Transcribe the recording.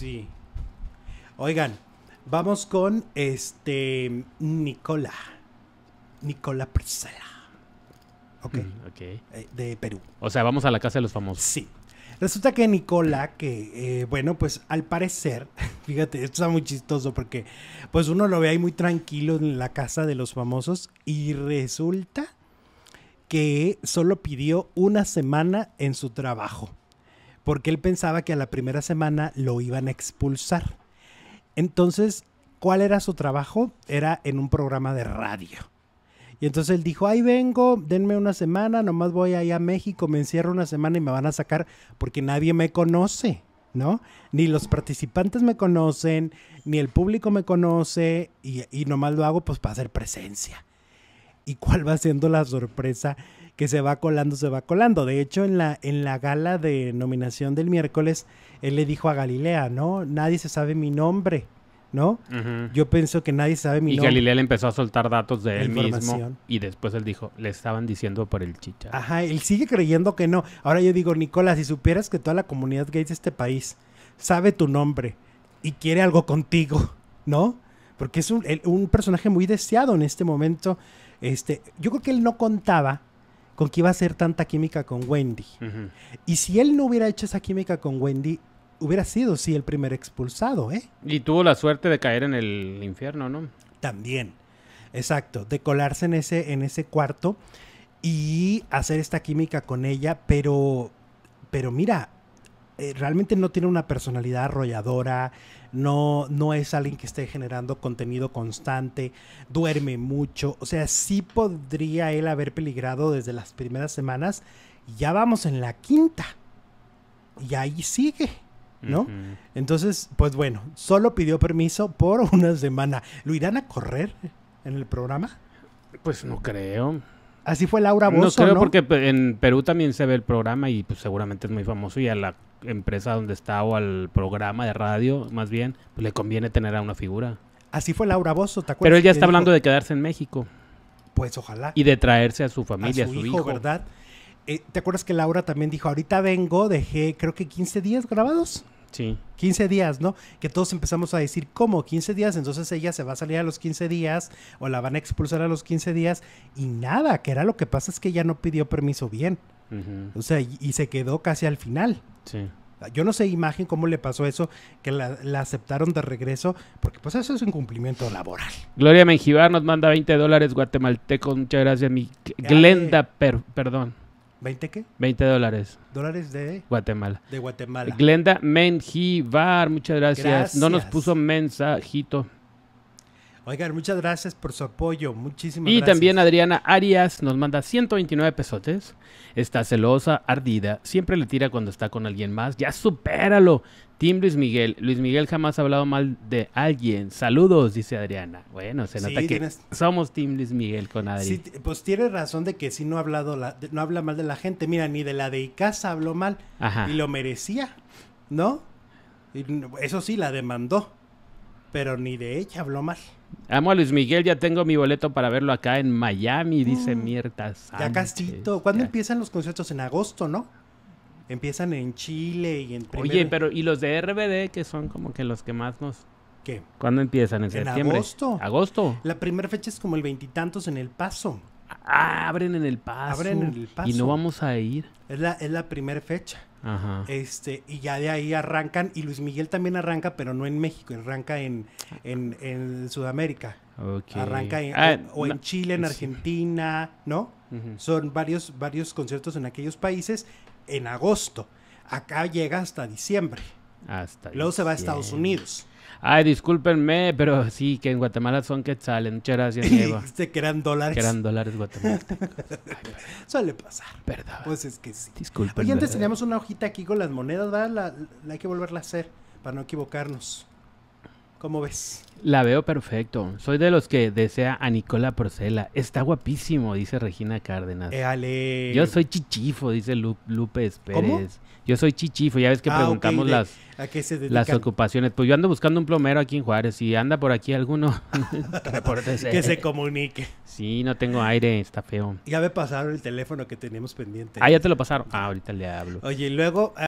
Sí. Oigan, vamos con este Nicola. Nicola Priscila. Ok. Mm, eh, de Perú. O sea, vamos a la casa de los famosos. Sí. Resulta que Nicola, que eh, bueno, pues al parecer, fíjate, esto está muy chistoso porque pues uno lo ve ahí muy tranquilo en la casa de los famosos y resulta que solo pidió una semana en su trabajo porque él pensaba que a la primera semana lo iban a expulsar. Entonces, ¿cuál era su trabajo? Era en un programa de radio. Y entonces él dijo, ahí vengo, denme una semana, nomás voy allá a México, me encierro una semana y me van a sacar porque nadie me conoce, ¿no? Ni los participantes me conocen, ni el público me conoce y, y nomás lo hago pues para hacer presencia. ¿Y cuál va siendo la sorpresa? que se va colando, se va colando. De hecho, en la, en la gala de nominación del miércoles, él le dijo a Galilea, ¿no? Nadie se sabe mi nombre, ¿no? Yo pienso que nadie sabe mi nombre. Y Galilea le empezó a soltar datos de él mismo. Y después él dijo, le estaban diciendo por el chicha. Ajá, él sigue creyendo que no. Ahora yo digo, Nicolás, si supieras que toda la comunidad gay de este país sabe tu nombre y quiere algo contigo, ¿no? Porque es un, un personaje muy deseado en este momento. Este, yo creo que él no contaba con que iba a hacer tanta química con Wendy. Y si él no hubiera hecho esa química con Wendy, hubiera sido, sí, el primer expulsado, ¿eh? Y tuvo la suerte de caer en el infierno, ¿no? También, exacto, de colarse en ese, en ese cuarto y hacer esta química con ella, pero, pero mira, eh, realmente no tiene una personalidad arrolladora, no, no es alguien que esté generando contenido constante, duerme mucho, o sea, sí podría él haber peligrado desde las primeras semanas, ya vamos en la quinta, y ahí sigue. ¿No? Entonces, pues bueno, solo pidió permiso por una semana. ¿Lo irán a correr en el programa? Pues no creo. Así fue Laura No creo porque en Perú también se ve el programa y pues seguramente es muy famoso y a la empresa donde está o al programa de radio, más bien, pues le conviene tener a una figura. Así fue Laura Bosso, ¿te acuerdas? Pero ella está hablando de quedarse en México. Pues ojalá. Y de traerse a su familia, a su, hijo, ¿verdad? Eh, ¿Te acuerdas que Laura también dijo, ahorita vengo, dejé creo que 15 días grabados? Sí. 15 días, ¿no? Que todos empezamos a decir, ¿cómo? 15 días, entonces ella se va a salir a los 15 días o la van a expulsar a los 15 días y nada, que era lo que pasa es que ella no pidió permiso bien. O sea, y, se quedó casi al final. Yo no sé imagen cómo le pasó eso, que la, aceptaron de regreso, porque pues eso es un cumplimiento laboral. Gloria Menjivar nos manda 20 dólares guatemaltecos muchas gracias. Mi Glenda, eh. per, perdón. ¿20 qué? 20 dólares. ¿Dólares de? Guatemala. De Guatemala. Glenda Menjivar, muchas gracias. No nos puso mensajito. Oigan, muchas gracias por su apoyo, muchísimas gracias. Y también Adriana Arias nos manda 129 pesotes. Está celosa, ardida, siempre le tira cuando está con alguien más. Ya supéralo. Tim Luis Miguel. Luis Miguel jamás ha hablado mal de alguien. Saludos, dice Adriana. Bueno, se nota que somos Tim Luis Miguel con Adriana. pues tiene razón de que sí no ha hablado no habla mal de la gente. Mira, ni de la de Icaza habló mal. Y lo merecía, ¿no? eso sí, la demandó. Pero ni de ella habló mal. Amo a Luis Miguel, ya tengo mi boleto para verlo acá en Miami, dice Miertas mm. Mierta Ya castito, ¿Cuándo empiezan los conciertos? En agosto, ¿no? Empiezan en Chile y en Oye, pero ¿y los de RBD que son como que los que más nos... ¿Qué? ¿Cuándo empiezan? ¿En, septiembre? agosto. ¿Agosto? La primera fecha es como el veintitantos en El Paso abren en el paso. Y no vamos a ir. Es la, primera fecha. Este, y ya de ahí arrancan. Y Luis Miguel también arranca, pero no en México, arranca en, en, Sudamérica. Arranca ah, o, en Chile, en Argentina, ¿no? Son varios, varios conciertos en aquellos países en agosto. Acá llega hasta diciembre. Hasta Luego se va a Estados Unidos. Ay, discúlpenme, pero sí, que en Guatemala son quetzales. Muchas gracias, Diego. que eran dólares. Que eran dólares guatemaltecos. Suele pasar. Perdón. Pues es que sí. Disculpen. antes teníamos una hojita aquí con las monedas, ¿verdad? la hay que volverla a hacer para no equivocarnos. ¿Cómo ves? La veo perfecto. Soy de los que desea a Nicola Porcela. Está guapísimo, dice Regina Cárdenas. Yo soy chichifo, dice Lupe Pérez. Yo soy chichifo. Ya ves que ah, preguntamos las, las ocupaciones. Pues yo ando buscando un plomero aquí en Juárez. Si anda por aquí alguno, que se comunique. Sí, no tengo aire, está feo. Ya me pasaron el teléfono que teníamos pendiente. Ah, ya te lo pasaron. Ah, ahorita le hablo. Oye, y luego...